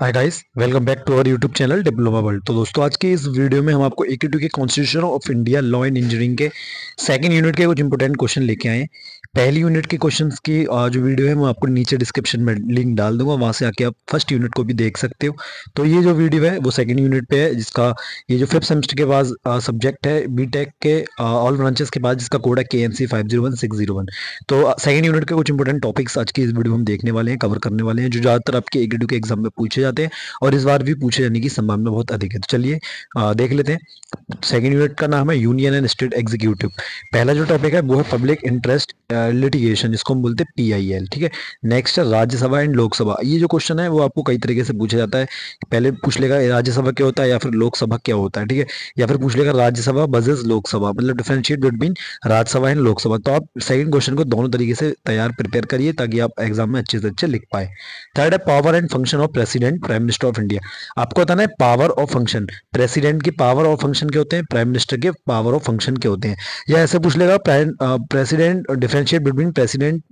hi guys welcome back to our YouTube channel diploma world तो दोस्तों आज के इस वीडियो में हम आपको ए के टू के constitution of India law and engineering के सेकंड यूनिट के कुछ इंपोर्टेंट क्वेश्चन लेके आए पहली यूनिट के क्वेश्चन की जो वीडियो है मैं आपको नीचे डिस्क्रिप्शन में लिंक डाल दूंगा वहाँ से आके आप फर्स्ट यूनिट को भी देख सकते हो तो ये जो वीडियो है वो सेकेंड यूनिट पे है जिसका ये जो फिफ्थ सेमेस्टर के बाद सब्जेक्ट है बी के ऑल ब्रांचेस के बाद जिसका कोड है K N C five zero one six zero one तो सेकेंड यूनिट के कुछ इंपॉर्टेंट टॉपिक्स आज की इस वीडियो में हम देखने वाले हैं कवर करने वाले हैं जो ज़्यादातर आपके ए के एग्जाम में पूछे जाते हैं और इस बार भी पूछे जाने की संभावना बहुत अधिक है तो चलिए देख लेते हैं सेकेंड यूनिट का नाम है यूनियन एंड स्टेट एग्जीक्यूटिव पहला जो टॉपिक है वो है पब्लिक इंटरेस्ट लिटिगेशन जिसको हम बोलते हैं पीआईएल ठीक है नेक्स्ट है राज्यसभा एंड लोकसभा ये जो क्वेश्चन है वो आपको कई तरीके से पूछा जाता है पहले पूछ लेगा राज्यसभा क्या होता है या फिर लोकसभा क्या होता है ठीक है या फिर पूछ लेगा राज्यसभा बजेज लोकसभा मतलब differentiate between Rajya Sabha and Lok Sabha तो आप सेकेंड क्वेश्चन को दोनों तरीके से तैयार प्रिपेयर करिए ताकि आप एग्जाम में अच्छे से अच्छे लिख पाए थर्ड है power and function of president prime minister of India आपको बताना है पावर ऑफ फंक्शन प्रेसिडेंट की पावर ऑफ फंक्शन क्या होते हैं प्राइम मिनिस्टर के पावर ऑफ फंक्शन के होते हैं या ऐसे पूछ लेगा president differentiate between president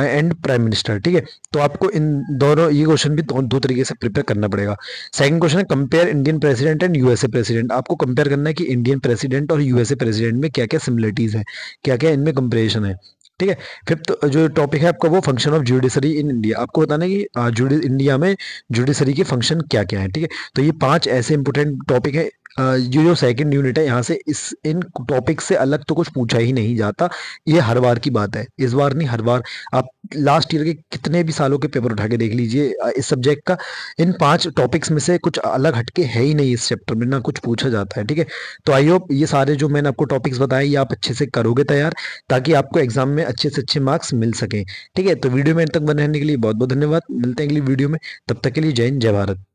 and prime minister ठीक है तो आपको इन दोनों ये क्वेश्चन भी दो, दो तरीके से प्रिपेयर करना पड़ेगा सेकंड क्वेश्चन है compare Indian president and USA president आपको कंपेयर करना है कि इंडियन प्रेसिडेंट और यूएसए प्रेसिडेंट में क्या क्या सिमिलरिटीज है क्या क्या इनमें कंपेरिजन है ठीक है फिफ्थ तो जो टॉपिक है आपका वो function of judiciary in India आपको बताना है कि जुडि uh, इंडिया में जुडिशरी के फंक्शन क्या क्या है ठीक है तो ये पांच ऐसे इंपोर्टेंट टॉपिक है ये जो सेकंड यूनिट है यहाँ से इस इन टॉपिक से अलग तो कुछ पूछा ही नहीं जाता ये हर बार की बात है इस बार नहीं हर बार आप लास्ट ईयर के कितने भी सालों के पेपर उठा के देख लीजिए इस सब्जेक्ट का इन पांच टॉपिक्स में से कुछ अलग हटके है ही नहीं इस चैप्टर में ना कुछ पूछा जाता है ठीक है तो आई होप ये सारे जो मैंने आपको टॉपिक्स बताए ये आप अच्छे से करोगे तैयार ताकि आपको एग्जाम में अच्छे से अच्छे मार्क्स मिल सकें ठीक है तो वीडियो में तक बने रहने के लिए बहुत बहुत धन्यवाद मिलते हैं अगली वीडियो में तब तक के लिए जय हिंद जय भारत